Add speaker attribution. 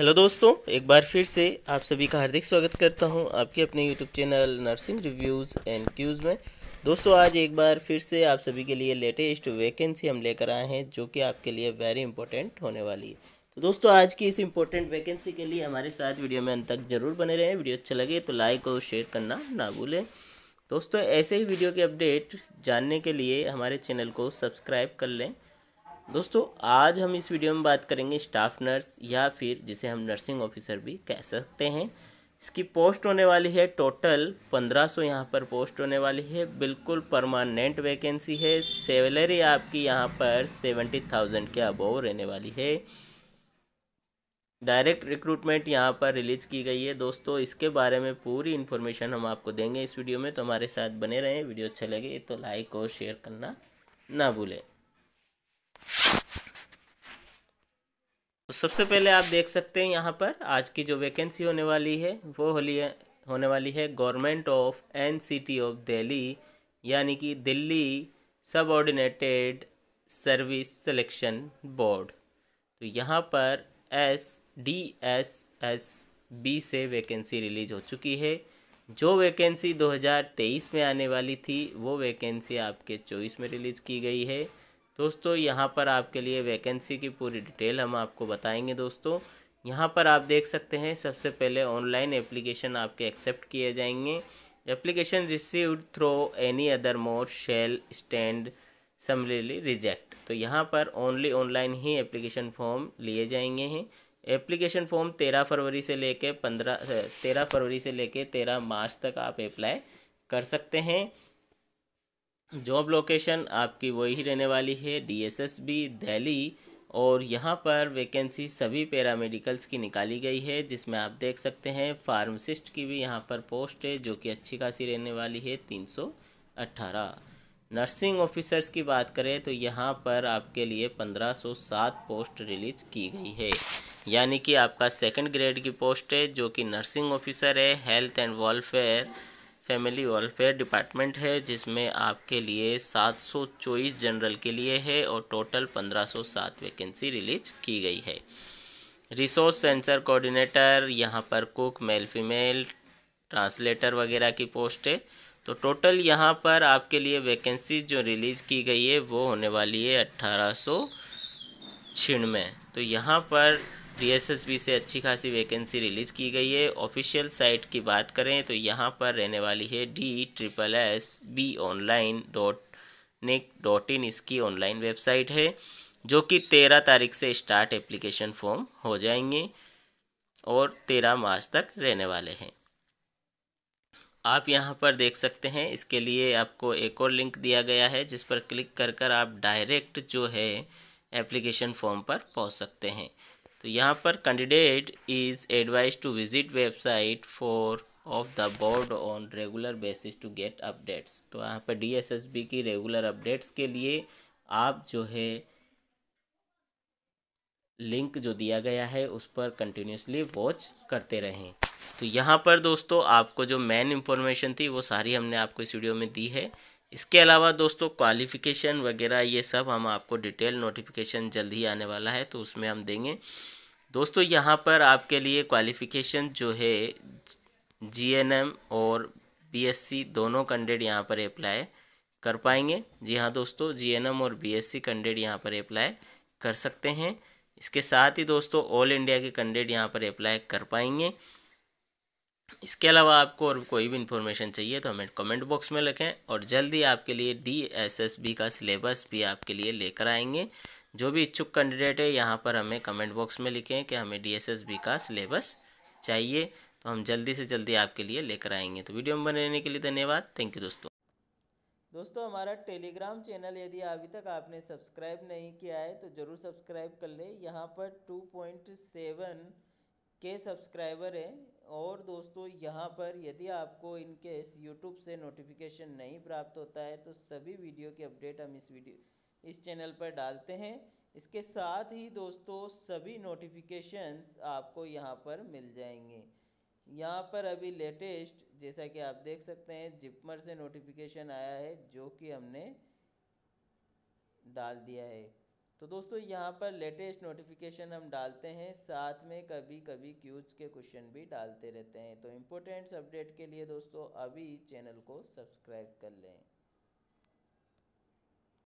Speaker 1: hello दोस्तों एक बार फिर से आप सभी का हार्दिक स्वागत करता हूं आपके अपने YouTube channel nursing reviews and Qs में दोस्तों आज एक बार फिर से आप सभी के लिए लेटेस्ट वैकेंसी हम लेकर आए हैं जो कि आपके लिए वेरी इंपॉर्टेंट होने वाली है तो दोस्तों आज की इस इंपॉर्टेंट वैकेंसी के लिए हमारे साथ वीडियो में अंत तक जरूर बने रहें वीडियो अच्छा लगे तो लाइक और शेयर करना ना भूलें दोस्तों ऐसे ही वीडियो के अपडेट जानने के लिए हमारे चैनल को सब्सक्राइब कर लें दोस्तों आज हम इस वीडियो में बात करेंगे स्टाफ नर्स या फिर जिसे हम नर्सिंग ऑफिसर भी कह सकते हैं इसकी पोस्ट होने वाली है टोटल पंद्रह सौ यहाँ पर पोस्ट होने वाली है बिल्कुल परमानेंट वैकेंसी है सैलरी आपकी यहाँ पर सेवेंटी थाउजेंड के अबोव रहने वाली है डायरेक्ट रिक्रूटमेंट यहाँ पर रिलीज की गई है दोस्तों इसके बारे में पूरी इन्फॉर्मेशन हम आपको देंगे इस वीडियो में तो हमारे साथ बने रहें वीडियो अच्छे लगे तो लाइक और शेयर करना ना भूलें तो सबसे पहले आप देख सकते हैं यहाँ पर आज की जो वैकेंसी होने वाली है वो होली है, होने वाली है government of NCT of Delhi यानी कि दिल्ली सब ऑर्डिनेटेड सर्विस सिलेक्शन बोर्ड तो यहाँ पर S D S S B से वैकेंसी रिलीज हो चुकी है जो वैकेंसी 2023 में आने वाली थी वो वैकेंसी आपके चॉइस में रिलीज़ की गई है दोस्तों यहाँ पर आपके लिए वैकेंसी की पूरी डिटेल हम आपको बताएंगे दोस्तों यहाँ पर आप देख सकते हैं सबसे पहले ऑनलाइन एप्लीकेशन आपके एक्सेप्ट किए जाएंगे application receive through any other mode shall stand summarily reject तो यहाँ पर ओनली ऑनलाइन ही एप्लीकेशन फॉर्म लिए जाएंगे हैं एप्लीकेशन फॉर्म तेरह फरवरी से लेकर पंद्रह तेरह फरवरी से लेकर तेरह मार्च तक आप अप्लाई कर सकते हैं जॉब लोकेशन आपकी वही रहने वाली है डीएसएसबी दिल्ली और यहाँ पर वैकेंसी सभी पैरामेडिकल्स की निकाली गई है जिसमें आप देख सकते हैं फार्मासिस्ट की भी यहाँ पर पोस्ट है जो कि अच्छी खासी रहने वाली है तीन सौ अट्ठारह नर्सिंग ऑफिसर्स की बात करें तो यहाँ पर आपके लिए पंद्रह सौ सात पोस्ट रिलीज की गई है यानी कि आपका सेकंड ग्रेड की पोस्ट है जो कि नर्सिंग ऑफिसर है health and welfare family welfare department है जिसमें आपके लिए सात सौ चौबीस जनरल के लिए है और टोटल पंद्रह सौ सात वैकेंसी रिलीज की गई है रिसोर्स सेंसर कोऑर्डिनेटर यहाँ पर कुक मेल फीमेल ट्रांसलेटर वगैरह की पोस्ट है तो टोटल यहाँ पर आपके लिए वैकेंसी जो रिलीज़ की गई है वो होने वाली है अट्ठारह सौ छियानवे तो यहाँ पर बी से अच्छी खासी वैकेंसी रिलीज़ की गई है ऑफिशियल साइट की बात करें तो यहाँ पर रहने वाली है D triple S B online dot nic dot in इसकी ऑनलाइन वेबसाइट है जो कि तेरह तारीख से स्टार्ट एप्लीकेशन फॉर्म हो जाएंगे और तेरह मार्च तक रहने वाले हैं आप यहाँ पर देख सकते हैं इसके लिए आपको एक और लिंक दिया गया है जिस पर क्लिक कर कर आप डायरेक्ट जो है एप्लीकेशन फॉर्म पर पहुँच सकते हैं तो यहाँ पर candidate is advise to visit website for of the board on regular basis to get updates तो यहाँ पर बी की रेगुलर अपडेट्स के लिए आप जो है लिंक जो दिया गया है उस पर कंटिन्यूसली वॉच करते रहें तो यहाँ पर दोस्तों आपको जो मेन इंफॉर्मेशन थी वो सारी हमने आपको इस वीडियो में दी है इसके अलावा दोस्तों क्वालिफ़िकेशन वगैरह ये सब हम आपको डिटेल नोटिफिकेशन जल्द ही आने वाला है तो उसमें हम देंगे दोस्तों यहाँ पर आपके लिए क्वालिफ़िकेशन जो है जीएनएम और बीएससी दोनों कैंडिडेट यहाँ पर अप्लाई कर पाएंगे जी हाँ दोस्तों जीएनएम और बीएससी कैंडिडेट यहाँ पर अप्लाई कर सकते हैं इसके साथ ही दोस्तों ऑल इंडिया के कैंडिडेट यहाँ पर अप्लाई कर पाएंगे इसके अलावा आपको और कोई भी इन्फॉर्मेशन चाहिए तो हमें कमेंट बॉक्स में लिखें और जल्दी आपके लिए डी एस एस बी का सिलेबस भी आपके लिए लेकर आएंगे जो भी इच्छुक कैंडिडेट है यहाँ पर हमें कमेंट बॉक्स में लिखें कि हमें डी एस एस बी का सिलेबस चाहिए तो हम जल्दी से जल्दी आपके लिए लेकर आएंगे तो वीडियो में बने रहने के लिए धन्यवाद थैंक यू दोस्तों
Speaker 2: दोस्तों हमारा टेलीग्राम चैनल यदि अभी तक आपने सब्सक्राइब नहीं किया है तो ज़रूर सब्सक्राइब कर लें यहाँ पर टू पॉइंट सेवन के सब्सक्राइबर हैं और दोस्तों यहाँ पर यदि आपको इनके इस यूट्यूब से नोटिफिकेशन नहीं प्राप्त होता है तो सभी वीडियो के अपडेट हम इस वीडियो इस चैनल पर डालते हैं इसके साथ ही दोस्तों सभी नोटिफिकेशंस आपको यहाँ पर मिल जाएंगे यहाँ पर अभी लेटेस्ट जैसा कि आप देख सकते हैं जिपमर से नोटिफिकेशन आया है जो कि हमने डाल दिया है तो दोस्तों यहाँ पर लेटेस्ट नोटिफिकेशन हम डालते हैं साथ में कभी कभी क्यूज के क्वेश्चन भी डालते रहते हैं तो इम्पोर्टेंट्स अपडेट के लिए दोस्तों अभी चैनल को सब्सक्राइब कर लें